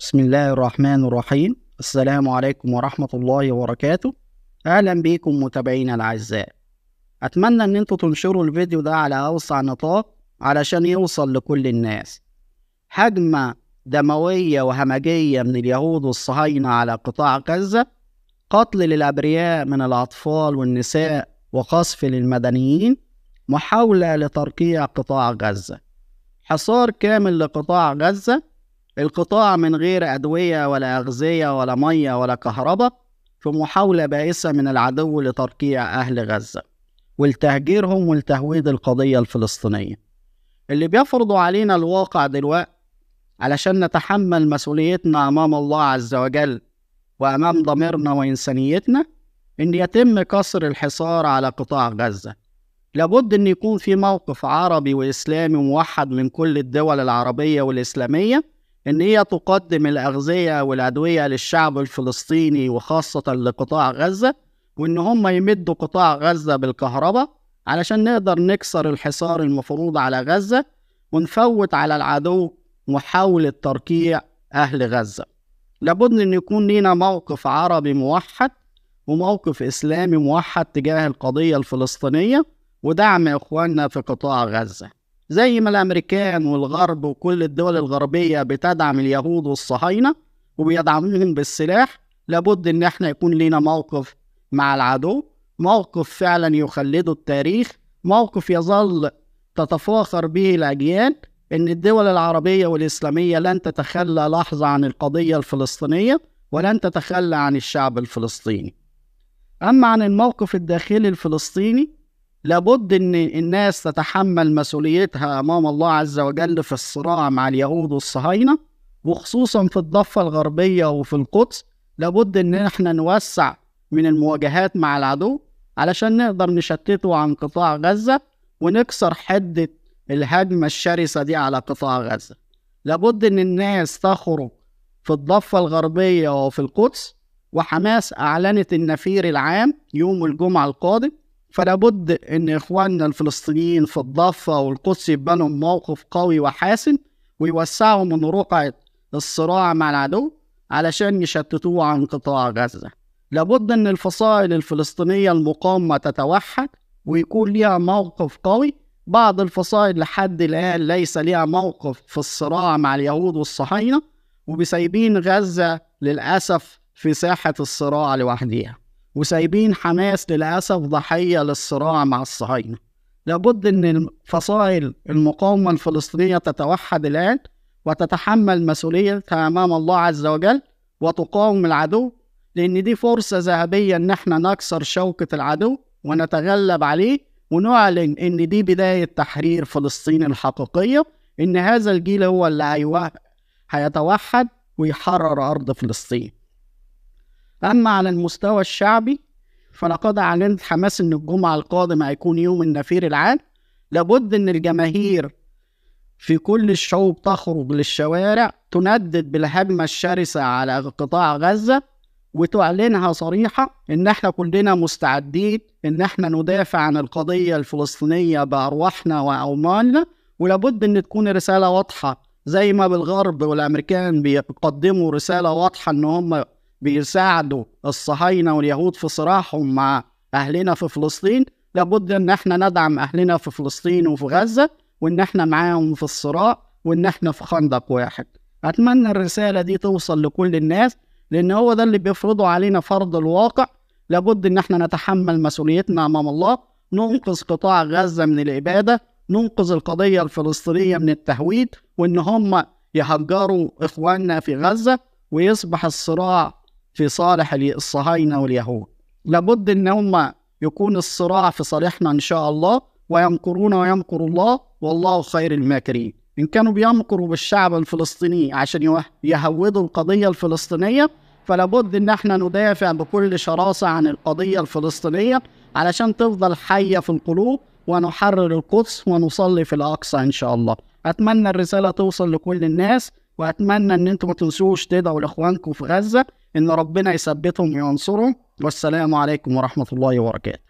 بسم الله الرحمن الرحيم السلام عليكم ورحمة الله وبركاته أهلا بكم متابعينا الأعزاء أتمنى إن أنتوا تنشروا الفيديو ده على أوسع نطاق علشان يوصل لكل الناس هجمة دموية وهمجية من اليهود والصهاينة على قطاع غزة قتل للأبرياء من الأطفال والنساء وقصف للمدنيين محاولة لترقيع قطاع غزة حصار كامل لقطاع غزة القطاع من غير أدوية ولا أغذية ولا مية ولا كهرباء في محاولة بائسة من العدو لترقيع أهل غزة ولتهجيرهم ولتهويد القضية الفلسطينية اللي بيفرضوا علينا الواقع دلوقتي علشان نتحمل مسؤوليتنا أمام الله عز وجل وأمام ضميرنا وإنسانيتنا إن يتم كسر الحصار على قطاع غزة لابد إن يكون في موقف عربي وإسلامي موحد من كل الدول العربية والإسلامية ان هي تقدم الاغذيه والادويه للشعب الفلسطيني وخاصه لقطاع غزه وان هم يمدوا قطاع غزه بالكهرباء علشان نقدر نكسر الحصار المفروض على غزه ونفوت على العدو محاوله تركيع اهل غزه لابد ان يكون لينا موقف عربي موحد وموقف اسلامي موحد تجاه القضيه الفلسطينيه ودعم اخواننا في قطاع غزه زي ما الامريكان والغرب وكل الدول الغربيه بتدعم اليهود والصهاينه وبيدعموهم بالسلاح لابد ان احنا يكون لينا موقف مع العدو موقف فعلا يخلده التاريخ موقف يظل تتفاخر به الاجيال ان الدول العربيه والاسلاميه لن تتخلى لحظه عن القضيه الفلسطينيه ولن تتخلى عن الشعب الفلسطيني اما عن الموقف الداخلي الفلسطيني لابد ان الناس تتحمل مسؤوليتها امام الله عز وجل في الصراع مع اليهود والصهاينه وخصوصا في الضفه الغربيه وفي القدس لابد ان احنا نوسع من المواجهات مع العدو علشان نقدر نشتته عن قطاع غزه ونكسر حده الهجمه الشرسه دي على قطاع غزه لابد ان الناس تخرج في الضفه الغربيه وفي القدس وحماس اعلنت النفير العام يوم الجمعه القادم فلا بد ان اخواننا الفلسطينيين في الضفه والقدس يبقى لهم موقف قوي وحاسم ويوسعوا من رقعه الصراع مع العدو علشان يشتتوه عن قطاع غزه لابد ان الفصائل الفلسطينيه المقاومه تتوحد ويكون ليها موقف قوي بعض الفصائل لحد الان ليس ليها موقف في الصراع مع اليهود والصهاينه وبسايبين غزه للاسف في ساحه الصراع لوحدها وسايبين حماس للأسف ضحية للصراع مع الصهاينة لابد أن فصائل المقاومة الفلسطينية تتوحد الآن وتتحمل مسؤوليتها أمام الله عز وجل وتقاوم العدو لأن دي فرصة ذهبية إن إحنا نكسر شوكة العدو ونتغلب عليه ونعلن إن دي بداية تحرير فلسطين الحقيقية إن هذا الجيل هو اللي هيتوحد ويحرر أرض فلسطين أما على المستوى الشعبي فلقد أعلنت حماس أن الجمعة القادم هيكون يوم النفير العام لابد أن الجماهير في كل الشعوب تخرج للشوارع تندد بالهجمة الشرسة على قطاع غزة وتعلنها صريحة إن إحنا كلنا مستعدين إن إحنا ندافع عن القضية الفلسطينية بأرواحنا وأموالنا ولابد إن تكون رسالة واضحة زي ما بالغرب والأمريكان بيقدموا رسالة واضحة إن هم بيساعدوا الصهاينة واليهود في صراعهم مع أهلنا في فلسطين لابد إن إحنا ندعم أهلنا في فلسطين وفي غزة وإن إحنا معاهم في الصراع وإن إحنا في خندق واحد أتمنى الرسالة دي توصل لكل الناس لأن هو ده اللي بيفرضه علينا فرض الواقع لابد إن إحنا نتحمل مسؤوليتنا أمام الله ننقذ قطاع غزة من الإبادة ننقذ القضية الفلسطينية من التهويد وإن هم يهجروا إخواننا في غزة ويصبح الصراع في صالح الصهاينة واليهود لابد إن هم يكون الصراع في صالحنا إن شاء الله ويمكرون ويمكر الله والله خير الماكرين إن كانوا بيمكروا بالشعب الفلسطيني عشان يهودوا القضية الفلسطينية فلابد إن احنا ندافع بكل شراسة عن القضية الفلسطينية علشان تفضل حية في القلوب ونحرر القدس ونصلي في الأقصى إن شاء الله أتمنى الرسالة توصل لكل الناس واتمنى ان انتم ما تنسوش تدعوا لاخوانكم في غزه ان ربنا يثبتهم وينصرهم والسلام عليكم ورحمه الله وبركاته